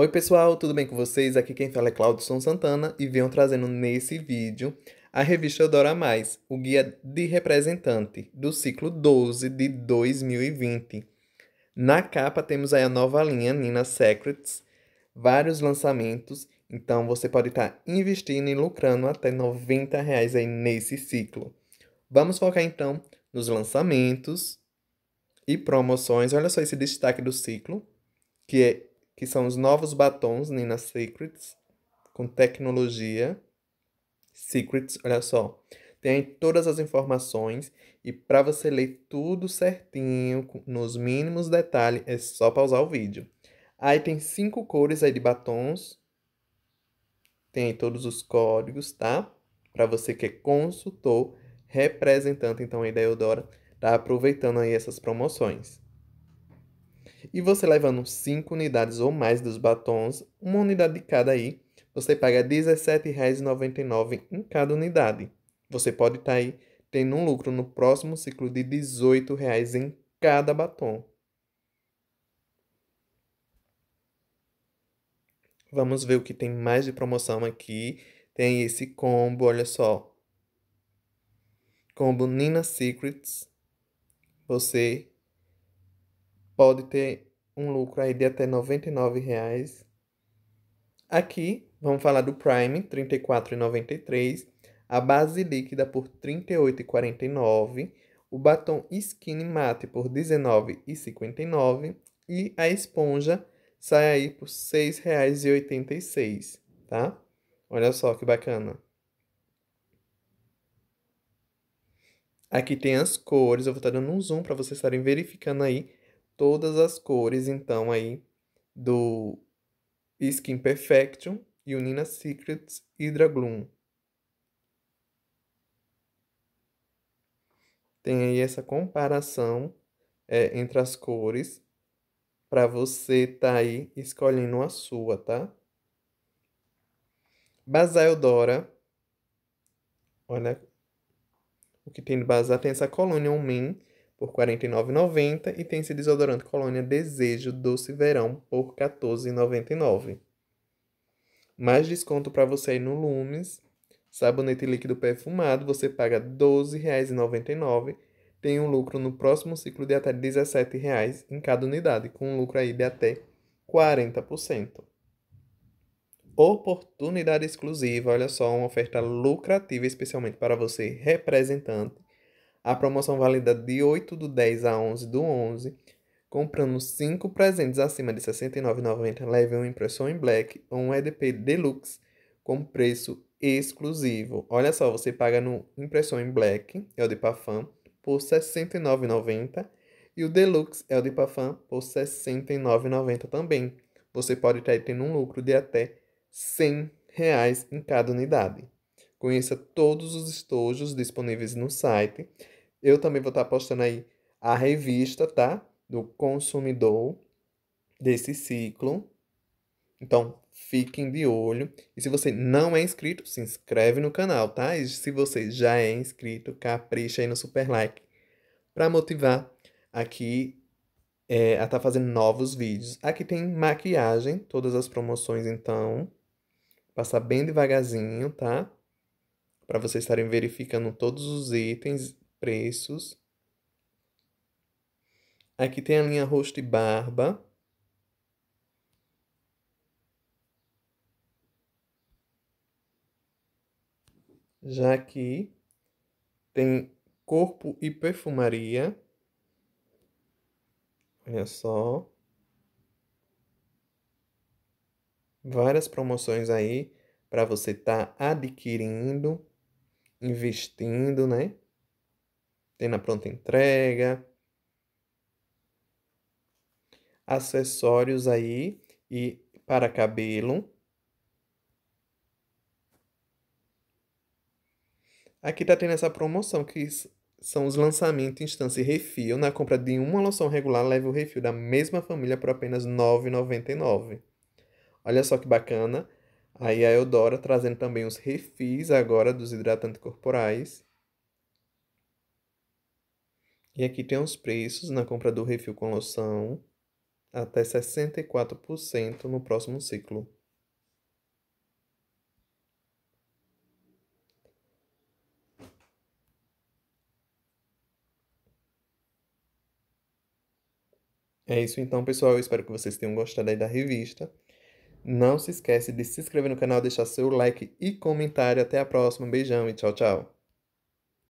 Oi pessoal, tudo bem com vocês? Aqui quem fala é Claudson Santana e venho trazendo nesse vídeo a revista Eudora Mais, o guia de representante do ciclo 12 de 2020. Na capa temos aí a nova linha Nina Secrets, vários lançamentos, então você pode estar tá investindo e lucrando até 90 reais aí nesse ciclo. Vamos focar então nos lançamentos e promoções. Olha só esse destaque do ciclo, que é que são os novos batons Nina Secrets, com tecnologia. Secrets, olha só. Tem aí todas as informações e para você ler tudo certinho, nos mínimos detalhes, é só pausar o vídeo. Aí tem cinco cores aí de batons. Tem aí todos os códigos, tá? Para você que é consultor, representante então aí da Eudora, tá aproveitando aí essas promoções e você levando 5 unidades ou mais dos batons, uma unidade de cada aí, você paga R$17,99 em cada unidade. Você pode estar tá aí tendo um lucro no próximo ciclo de R$18,00 em cada batom. Vamos ver o que tem mais de promoção aqui. Tem esse combo, olha só. Combo Nina Secrets. Você pode ter um lucro aí de até R$ 99,00. Aqui, vamos falar do Prime, R$ 34,93. A base líquida por R$ 38,49. O batom Skin Matte por R$ 19,59. E a esponja sai aí por R$ 6,86, tá? Olha só que bacana. Aqui tem as cores, eu vou estar tá dando um zoom para vocês estarem verificando aí todas as cores, então, aí do Skin Perfection e o Nina Secrets Hydra Gloom. Tem aí essa comparação é, entre as cores para você tá aí escolhendo a sua, tá? Bazar Eudora. Olha o que tem de bazar. Tem essa colônia Unmin, por R$ 49,90 e tem esse desodorante colônia Desejo Doce Verão por R$ 14,99. Mais desconto para você aí no Lumes. Sabonete líquido perfumado, você paga R$ 12,99. Tem um lucro no próximo ciclo de até R$ 17,00 em cada unidade, com um lucro aí de até 40%. Oportunidade exclusiva, olha só, uma oferta lucrativa especialmente para você, representante a promoção válida de 8 do 10 a 11 do 11. Comprando 5 presentes acima de R$ 69,90, leve uma impressão em black ou um EDP Deluxe com preço exclusivo. Olha só, você paga no impressão em black, é o de Pafam, por R$ 69,90 e o Deluxe é o de Pafam por R$ 69,90 também. Você pode estar tendo um lucro de até R$ 100 em cada unidade. Conheça todos os estojos disponíveis no site. Eu também vou estar postando aí a revista, tá? Do consumidor desse ciclo. Então, fiquem de olho. E se você não é inscrito, se inscreve no canal, tá? E se você já é inscrito, capricha aí no super like para motivar aqui é, a estar tá fazendo novos vídeos. Aqui tem maquiagem, todas as promoções, então. Passar bem devagarzinho, tá? para vocês estarem verificando todos os itens, preços. Aqui tem a linha rosto e barba. Já aqui tem corpo e perfumaria. Olha só. Várias promoções aí para você estar tá adquirindo investindo, né? Tem na pronta entrega. Acessórios aí e para cabelo. Aqui tá tendo essa promoção que são os lançamentos instância e refil. Na compra de uma loção regular, leve o refil da mesma família por apenas R$ 9,99. Olha só que bacana. Aí a Eudora trazendo também os refis agora dos hidratantes corporais. E aqui tem os preços na compra do refil com loção, até 64% no próximo ciclo. É isso então, pessoal. Eu espero que vocês tenham gostado aí da revista. Não se esquece de se inscrever no canal, deixar seu like e comentário. Até a próxima, um beijão e tchau, tchau.